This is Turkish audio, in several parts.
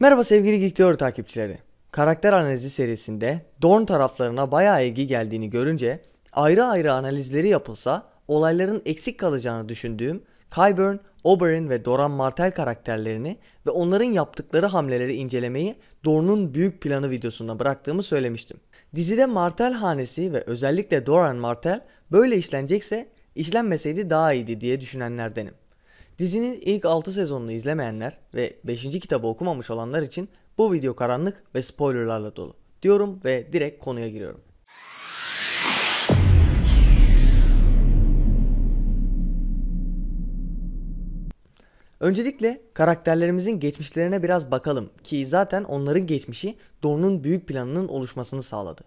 Merhaba sevgili Geek Theory takipçileri. Karakter analizi serisinde Dorn taraflarına bayağı ilgi geldiğini görünce ayrı ayrı analizleri yapılsa olayların eksik kalacağını düşündüğüm Kyburn, Oberyn ve Doran Martell karakterlerini ve onların yaptıkları hamleleri incelemeyi Dorn'un büyük planı videosunda bıraktığımı söylemiştim. Dizide Martell hanesi ve özellikle Doran Martell böyle işlenecekse işlenmeseydi daha iyiydi diye düşünenlerdenim. Dizinin ilk 6 sezonunu izlemeyenler ve 5. kitabı okumamış olanlar için bu video karanlık ve spoilerlarla dolu. Diyorum ve direkt konuya giriyorum. Öncelikle karakterlerimizin geçmişlerine biraz bakalım ki zaten onların geçmişi Dorn'un büyük planının oluşmasını sağladı.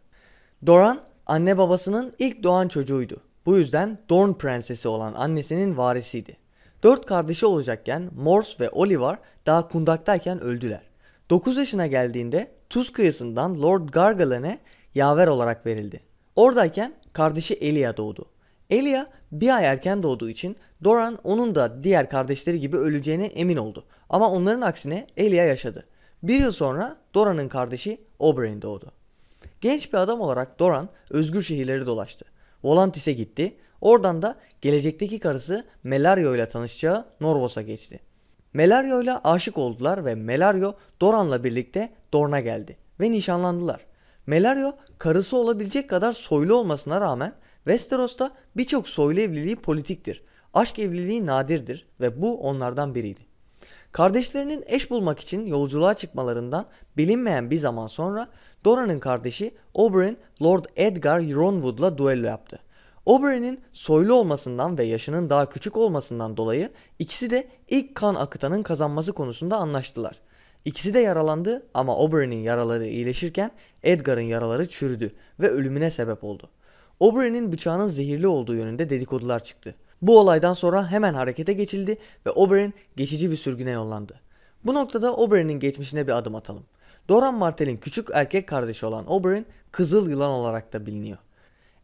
Doran anne babasının ilk doğan çocuğuydu. Bu yüzden Dorn prensesi olan annesinin varisiydi. Dört kardeşi olacakken Morse ve Oliver daha kundaktayken öldüler. 9 yaşına geldiğinde Tuz kıyısından Lord Gargalen'e yaver olarak verildi. Oradayken kardeşi Elia doğdu. Elia bir ay erken doğduğu için Doran onun da diğer kardeşleri gibi öleceğine emin oldu. Ama onların aksine Elia yaşadı. Bir yıl sonra Doran'ın kardeşi Oberyn doğdu. Genç bir adam olarak Doran özgür şehirleri dolaştı. Volantis'e gitti, Oradan da gelecekteki karısı Melario ile tanışacağı Norvos'a geçti. Melario ile aşık oldular ve Melario Doran'la birlikte Dorn'a geldi ve nişanlandılar. Melario karısı olabilecek kadar soylu olmasına rağmen Westeros'ta birçok soylu evliliği politiktir. Aşk evliliği nadirdir ve bu onlardan biriydi. Kardeşlerinin eş bulmak için yolculuğa çıkmalarından bilinmeyen bir zaman sonra Doran'ın kardeşi Oberyn Lord Edgar Ronwood'la duello yaptı. Oberyn'in soylu olmasından ve yaşının daha küçük olmasından dolayı ikisi de ilk kan akıtanın kazanması konusunda anlaştılar. İkisi de yaralandı ama Oberyn'in yaraları iyileşirken Edgar'ın yaraları çürüdü ve ölümüne sebep oldu. Oberyn'in bıçağının zehirli olduğu yönünde dedikodular çıktı. Bu olaydan sonra hemen harekete geçildi ve Oberyn geçici bir sürgüne yollandı. Bu noktada Oberyn'in geçmişine bir adım atalım. Doran Martell'in küçük erkek kardeşi olan Oberyn Kızıl Yılan olarak da biliniyor.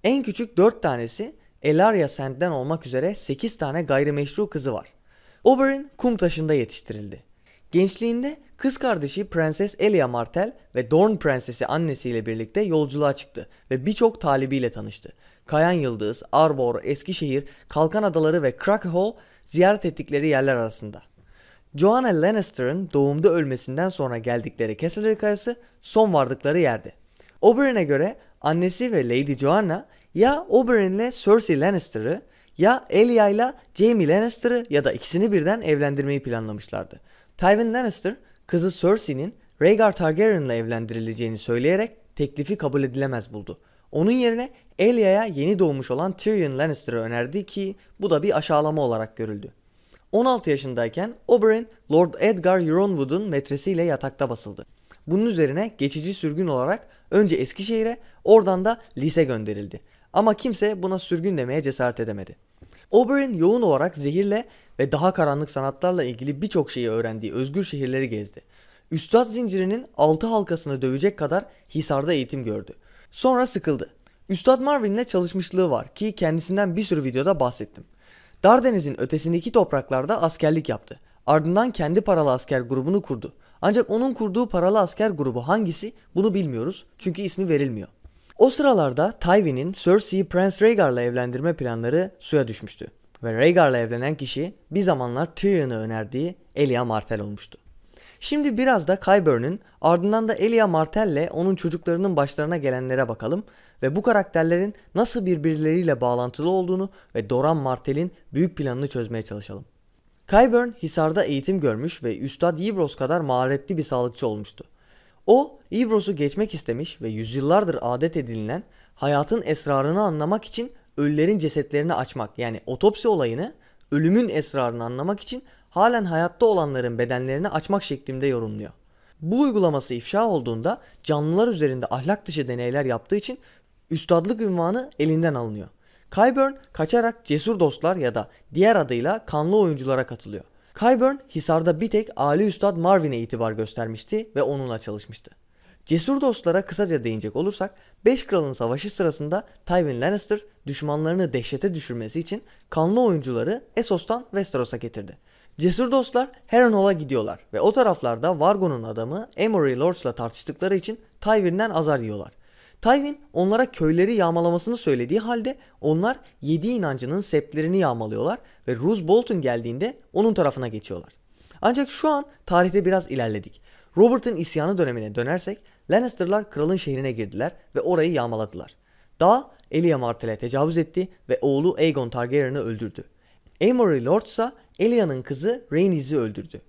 En küçük 4 tanesi Elaria Sand'den olmak üzere 8 tane gayrimeşru kızı var. Oberyn kum taşında yetiştirildi. Gençliğinde kız kardeşi Prenses Elia Martell ve Dorn Prensesi annesiyle birlikte yolculuğa çıktı ve birçok talibiyle tanıştı. Kayan Yıldız, Arbor, Eskişehir, Kalkan Adaları ve Krakehall ziyaret ettikleri yerler arasında. Joanna Lannister'ın doğumda ölmesinden sonra geldikleri Castle Kayası son vardıkları yerdi. Oberyn'e göre annesi ve Lady Joanna ya Oberyn ile Cersei Lannister'ı ya Elia ile Jaime Lannister'ı ya da ikisini birden evlendirmeyi planlamışlardı. Tywin Lannister kızı Cersei'nin Rhaegar Targaryen'la evlendirileceğini söyleyerek teklifi kabul edilemez buldu. Onun yerine Elia'ya yeni doğmuş olan Tyrion Lannister'ı önerdi ki bu da bir aşağılama olarak görüldü. 16 yaşındayken Oberyn, Lord Edgar Euronwood'un metresiyle yatakta basıldı. Bunun üzerine geçici sürgün olarak önce Eskişehir'e oradan da lise gönderildi. Ama kimse buna sürgün demeye cesaret edemedi. Oberyn yoğun olarak zehirle ve daha karanlık sanatlarla ilgili birçok şeyi öğrendiği özgür şehirleri gezdi. Üstad zincirinin altı halkasını dövecek kadar Hisar'da eğitim gördü. Sonra sıkıldı. Üstad Marvin'le çalışmışlığı var ki kendisinden bir sürü videoda bahsettim. Dardeniz'in ötesindeki topraklarda askerlik yaptı. Ardından kendi paralı asker grubunu kurdu. Ancak onun kurduğu paralı asker grubu hangisi bunu bilmiyoruz çünkü ismi verilmiyor. O sıralarda Tywin'in Cersei'yi Prince Rhaegar'la evlendirme planları suya düşmüştü. Ve Rhaegar'la evlenen kişi bir zamanlar Tyrion'u önerdiği Elia Martell olmuştu. Şimdi biraz da Qyburn'un ardından da Elia Martell'le onun çocuklarının başlarına gelenlere bakalım ve bu karakterlerin nasıl birbirleriyle bağlantılı olduğunu ve Doran Martell'in büyük planını çözmeye çalışalım. Qyburn Hisar'da eğitim görmüş ve Üstad Yibros kadar maharetli bir sağlıkçı olmuştu. O Ibros'u geçmek istemiş ve yüzyıllardır adet edilen hayatın esrarını anlamak için ölülerin cesetlerini açmak yani otopsi olayını ölümün esrarını anlamak için halen hayatta olanların bedenlerini açmak şeklinde yorumluyor. Bu uygulaması ifşa olduğunda canlılar üzerinde ahlak dışı deneyler yaptığı için üstadlık ünvanı elinden alınıyor. Kyburn kaçarak cesur dostlar ya da diğer adıyla kanlı oyunculara katılıyor. Kyburn, Hisar'da bir tek Ali Üstad Marvin'e itibar göstermişti ve onunla çalışmıştı. Cesur dostlara kısaca değinecek olursak, Beş Kral'ın savaşı sırasında Tywin Lannister düşmanlarını dehşete düşürmesi için kanlı oyuncuları Essos'tan Westeros'a getirdi. Cesur dostlar Harrenhal'a gidiyorlar ve o taraflarda Vargon'un adamı Emory Lords'la tartıştıkları için Tywin'den azar yiyorlar. Tywin onlara köyleri yağmalamasını söylediği halde onlar yedi inancının seplerini yağmalıyorlar ve Roose Bolton geldiğinde onun tarafına geçiyorlar. Ancak şu an tarihte biraz ilerledik. Robert'ın isyanı dönemine dönersek Lannister'lar kralın şehrine girdiler ve orayı yağmaladılar. Daha Elia Martell'e tecavüz etti ve oğlu Aegon Targaryen'i öldürdü. Amory Lord ise Elia'nın kızı Rhaenys'i öldürdü.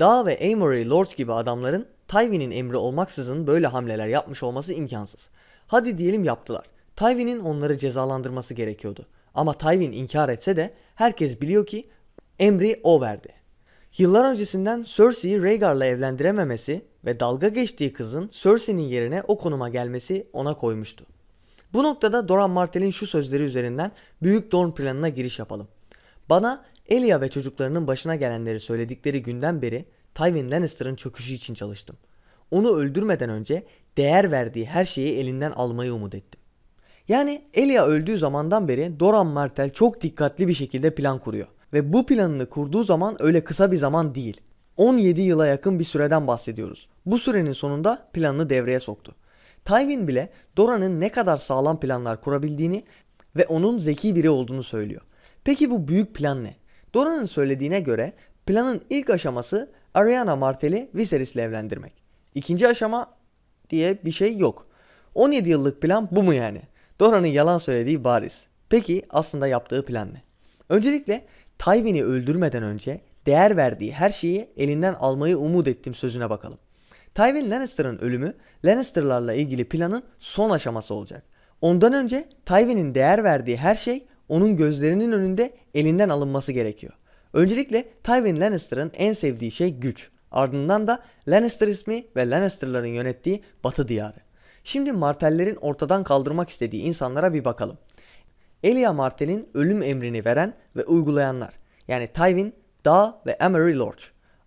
Dağ ve Amory Lord gibi adamların Tywin'in emri olmaksızın böyle hamleler yapmış olması imkansız. Hadi diyelim yaptılar. Tywin'in onları cezalandırması gerekiyordu. Ama Tywin inkar etse de herkes biliyor ki emri o verdi. Yıllar öncesinden Cersei'yi Rhaegar'la evlendirememesi ve dalga geçtiği kızın Cersei'nin yerine o konuma gelmesi ona koymuştu. Bu noktada Doran Martell'in şu sözleri üzerinden Büyük Dorn planına giriş yapalım. Bana Elia ve çocuklarının başına gelenleri söyledikleri günden beri Tywin Lannister'ın çöküşü için çalıştım. Onu öldürmeden önce değer verdiği her şeyi elinden almayı umut ettim. Yani Elia öldüğü zamandan beri Doran Martel çok dikkatli bir şekilde plan kuruyor. Ve bu planını kurduğu zaman öyle kısa bir zaman değil. 17 yıla yakın bir süreden bahsediyoruz. Bu sürenin sonunda planını devreye soktu. Tywin bile Doran'ın ne kadar sağlam planlar kurabildiğini ve onun zeki biri olduğunu söylüyor. Peki bu büyük plan ne? Doran'ın söylediğine göre planın ilk aşaması Ariana Martel'i Viserys'le evlendirmek. İkinci aşama diye bir şey yok. 17 yıllık plan bu mu yani? Dora'nın yalan söylediği bariz. Peki aslında yaptığı plan ne? Öncelikle Tywin'i öldürmeden önce değer verdiği her şeyi elinden almayı umut ettim sözüne bakalım. Tywin Lannister'ın ölümü Lannister'larla ilgili planın son aşaması olacak. Ondan önce Tywin'in değer verdiği her şey onun gözlerinin önünde elinden alınması gerekiyor. Öncelikle Tywin Lannister'ın en sevdiği şey güç. Ardından da Lannister ismi ve Lannister'ların yönettiği Batı diyarı. Şimdi Martellerin ortadan kaldırmak istediği insanlara bir bakalım. Elia Martell'in ölüm emrini veren ve uygulayanlar. Yani Tywin, Daw ve Emery Lord.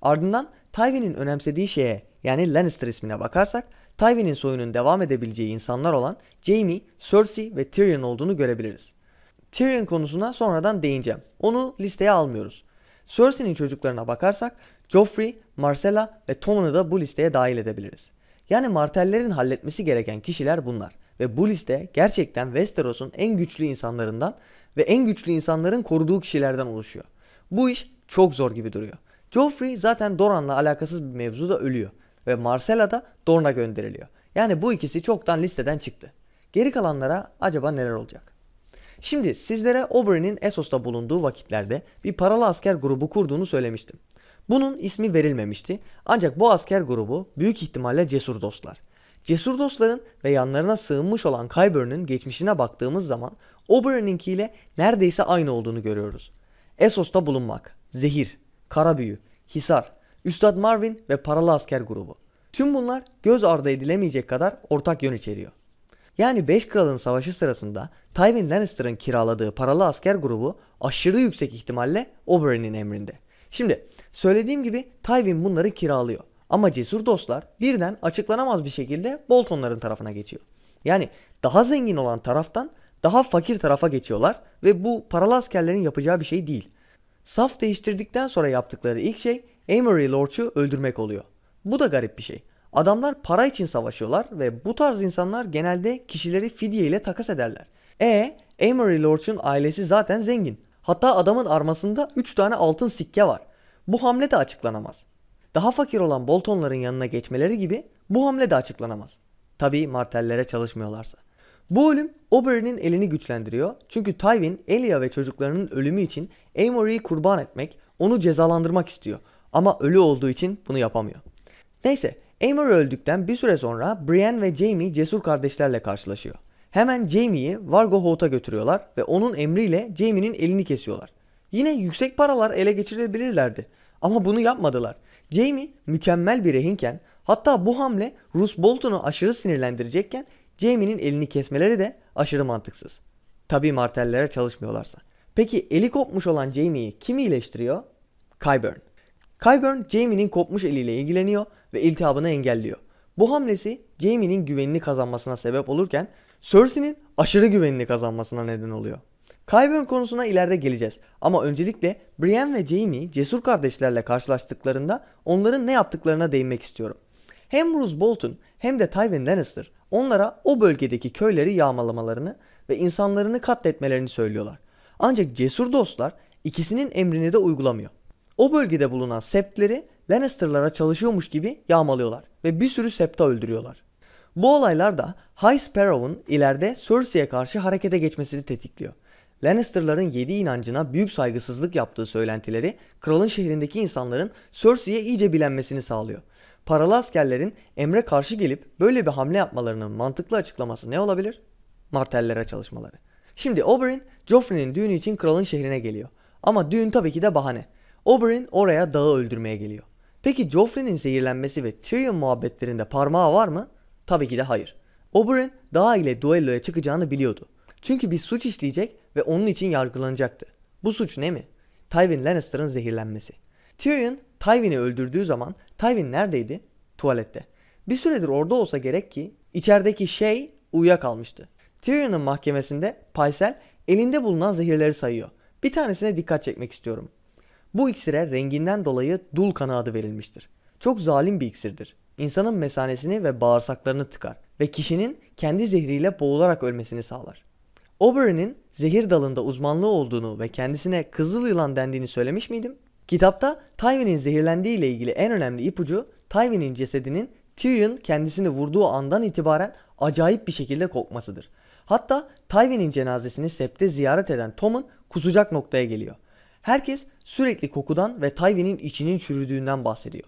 Ardından Tywin'in önemsediği şeye yani Lannister ismine bakarsak Tywin'in soyunun devam edebileceği insanlar olan Jaime, Cersei ve Tyrion olduğunu görebiliriz. Tyrion konusuna sonradan değineceğim. Onu listeye almıyoruz. Cersei'nin çocuklarına bakarsak Joffrey, Marcella ve Tommen'ı da bu listeye dahil edebiliriz. Yani Martellerin halletmesi gereken kişiler bunlar. Ve bu liste gerçekten Westeros'un en güçlü insanlarından ve en güçlü insanların koruduğu kişilerden oluşuyor. Bu iş çok zor gibi duruyor. Joffrey zaten Doran'la alakasız bir mevzuda ölüyor ve Marcella da Dorne'a gönderiliyor. Yani bu ikisi çoktan listeden çıktı. Geri kalanlara acaba neler olacak? Şimdi sizlere Oberyn'in Essos'ta bulunduğu vakitlerde bir paralı asker grubu kurduğunu söylemiştim. Bunun ismi verilmemişti ancak bu asker grubu büyük ihtimalle cesur dostlar. Cesur dostların ve yanlarına sığınmış olan Kyburn'un geçmişine baktığımız zaman Oberyn'inkiyle neredeyse aynı olduğunu görüyoruz. Essos'ta bulunmak, zehir, kara büyü, hisar, Üstad Marvin ve paralı asker grubu. Tüm bunlar göz ardı edilemeyecek kadar ortak yön içeriyor. Yani 5 Kral'ın savaşı sırasında Tywin Lannister'ın kiraladığı paralı asker grubu aşırı yüksek ihtimalle Oberyn'in emrinde. Şimdi söylediğim gibi Tywin bunları kiralıyor. Ama cesur dostlar birden açıklanamaz bir şekilde Bolton'ların tarafına geçiyor. Yani daha zengin olan taraftan daha fakir tarafa geçiyorlar ve bu paralı askerlerin yapacağı bir şey değil. Saf değiştirdikten sonra yaptıkları ilk şey Amory Lorch'u öldürmek oluyor. Bu da garip bir şey. Adamlar para için savaşıyorlar ve bu tarz insanlar genelde kişileri fidye ile takas ederler. E, Amory Lorch'un ailesi zaten zengin. Hatta adamın armasında 3 tane altın sikke var. Bu hamle de açıklanamaz. Daha fakir olan Bolton'ların yanına geçmeleri gibi bu hamle de açıklanamaz. Tabii martellere çalışmıyorlarsa. Bu ölüm Oberyn'in elini güçlendiriyor çünkü Tywin Elia ve çocuklarının ölümü için Amory'i kurban etmek, onu cezalandırmak istiyor. Ama ölü olduğu için bunu yapamıyor. Neyse Amber öldükten bir süre sonra Brienne ve Jamie cesur kardeşlerle karşılaşıyor. Hemen Jamie'yi Vargo Hout'a götürüyorlar ve onun emriyle Jamie'nin elini kesiyorlar. Yine yüksek paralar ele geçirebilirlerdi ama bunu yapmadılar. Jamie mükemmel bir rehinken hatta bu hamle Rus Bolton'u aşırı sinirlendirecekken Jamie'nin elini kesmeleri de aşırı mantıksız. Tabii martellere çalışmıyorlarsa. Peki eli kopmuş olan Jamie'yi kim iyileştiriyor? Kyburn. Kyburn Jamie'nin kopmuş eliyle ilgileniyor ve iltihabını engelliyor. Bu hamlesi Jaime'nin güvenini kazanmasına sebep olurken Cersei'nin aşırı güvenini kazanmasına neden oluyor. Kyburn konusuna ileride geleceğiz ama öncelikle Brienne ve Jaime cesur kardeşlerle karşılaştıklarında onların ne yaptıklarına değinmek istiyorum. Hem Bruce Bolton hem de Tywin Lannister onlara o bölgedeki köyleri yağmalamalarını ve insanlarını katletmelerini söylüyorlar. Ancak cesur dostlar ikisinin emrini de uygulamıyor. O bölgede bulunan septleri Lannister'lara çalışıyormuş gibi yağmalıyorlar ve bir sürü septa öldürüyorlar. Bu olaylar da High Sparrow'un ileride Cersei'ye karşı harekete geçmesini tetikliyor. Lannister'ların yedi inancına büyük saygısızlık yaptığı söylentileri kralın şehrindeki insanların Cersei'ye iyice bilenmesini sağlıyor. Paralı askerlerin emre karşı gelip böyle bir hamle yapmalarının mantıklı açıklaması ne olabilir? Martellere çalışmaları. Şimdi Oberyn, Joffrey'nin düğünü için kralın şehrine geliyor. Ama düğün tabii ki de bahane. Oberyn oraya dağı öldürmeye geliyor. Peki Joffrey'nin zehirlenmesi ve Tyrion muhabbetlerinde parmağı var mı? Tabii ki de hayır. Oberyn daha ile duelloya çıkacağını biliyordu. Çünkü bir suç işleyecek ve onun için yargılanacaktı. Bu suç ne mi? Tywin Lannister'ın zehirlenmesi. Tyrion Tywin'i öldürdüğü zaman Tywin neredeydi? Tuvalette. Bir süredir orada olsa gerek ki içerideki şey uyuyakalmıştı. Tyrion'un mahkemesinde Paysel elinde bulunan zehirleri sayıyor. Bir tanesine dikkat çekmek istiyorum. Bu iksire renginden dolayı dulkana adı verilmiştir. Çok zalim bir iksirdir. İnsanın mesanesini ve bağırsaklarını tıkar ve kişinin kendi zehriyle boğularak ölmesini sağlar. Oberyn'in zehir dalında uzmanlığı olduğunu ve kendisine kızıl yılan dendiğini söylemiş miydim? Kitapta Tywin'in zehirlendiği ile ilgili en önemli ipucu Tywin'in cesedinin Tyrion kendisini vurduğu andan itibaren acayip bir şekilde kokmasıdır. Hatta Tywin'in cenazesini septe ziyaret eden Tom'un kusacak noktaya geliyor. Herkes sürekli kokudan ve Tywin'in içinin çürüdüğünden bahsediyor.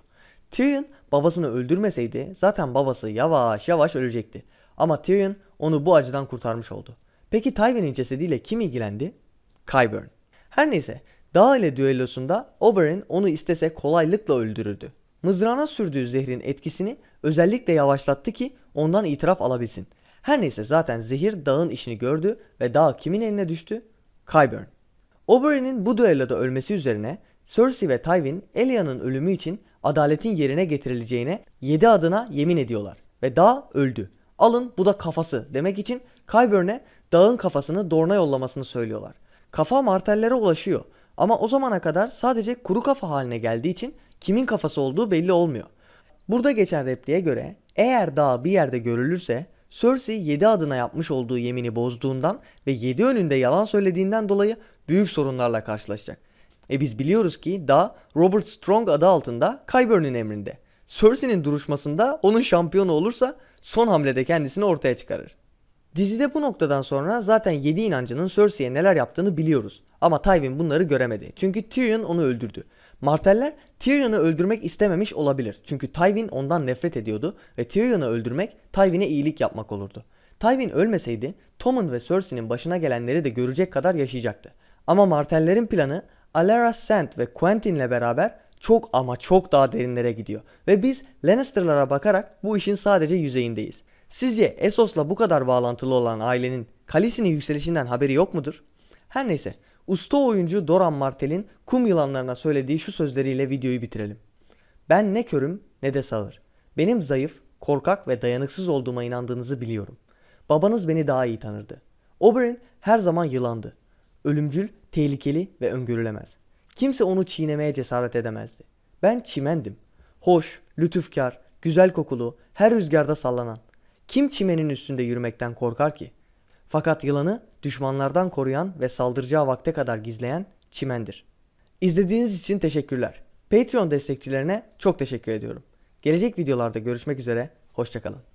Tyrion babasını öldürmeseydi zaten babası yavaş yavaş ölecekti. Ama Tyrion onu bu acıdan kurtarmış oldu. Peki Tywin'in cesediyle kim ilgilendi? Kyburn. Her neyse Dağ ile düellosunda Oberyn onu istese kolaylıkla öldürürdü. Mızrağına sürdüğü zehrin etkisini özellikle yavaşlattı ki ondan itiraf alabilsin. Her neyse zaten zehir dağın işini gördü ve dağ kimin eline düştü? Kyburn. Oberyn'in bu düelloda ölmesi üzerine Cersei ve Tywin Elia'nın ölümü için adaletin yerine getirileceğine 7 adına yemin ediyorlar. Ve dağ öldü. Alın bu da kafası demek için Kyburn'e dağın kafasını Dorne'a yollamasını söylüyorlar. Kafa martellere ulaşıyor ama o zamana kadar sadece kuru kafa haline geldiği için kimin kafası olduğu belli olmuyor. Burada geçen repliğe göre eğer dağ bir yerde görülürse Cersei 7 adına yapmış olduğu yemini bozduğundan ve 7 önünde yalan söylediğinden dolayı büyük sorunlarla karşılaşacak. E biz biliyoruz ki da Robert Strong adı altında Kyburn'in emrinde. Cersei'nin duruşmasında onun şampiyonu olursa son hamlede kendisini ortaya çıkarır. Dizide bu noktadan sonra zaten 7 inancının Cersei'ye neler yaptığını biliyoruz. Ama Tywin bunları göremedi. Çünkü Tyrion onu öldürdü. Marteller Tyrion'u öldürmek istememiş olabilir. Çünkü Tywin ondan nefret ediyordu ve Tyrion'u öldürmek Tywin'e iyilik yapmak olurdu. Tywin ölmeseydi Tommen ve Cersei'nin başına gelenleri de görecek kadar yaşayacaktı. Ama Martellerin planı Alara Sand ve Quentin'le beraber çok ama çok daha derinlere gidiyor. Ve biz Lannister'lara bakarak bu işin sadece yüzeyindeyiz. Sizce Essos'la bu kadar bağlantılı olan ailenin kalisinin yükselişinden haberi yok mudur? Her neyse, usta oyuncu Doran Martell'in kum yılanlarına söylediği şu sözleriyle videoyu bitirelim. Ben ne körüm ne de sağır. Benim zayıf, korkak ve dayanıksız olduğuma inandığınızı biliyorum. Babanız beni daha iyi tanırdı. Oberyn her zaman yılandı. Ölümcül tehlikeli ve öngörülemez. Kimse onu çiğnemeye cesaret edemezdi. Ben çimendim. Hoş, lütufkar, güzel kokulu, her rüzgarda sallanan. Kim çimenin üstünde yürümekten korkar ki? Fakat yılanı düşmanlardan koruyan ve saldıracağı vakte kadar gizleyen çimendir. İzlediğiniz için teşekkürler. Patreon destekçilerine çok teşekkür ediyorum. Gelecek videolarda görüşmek üzere, hoşçakalın.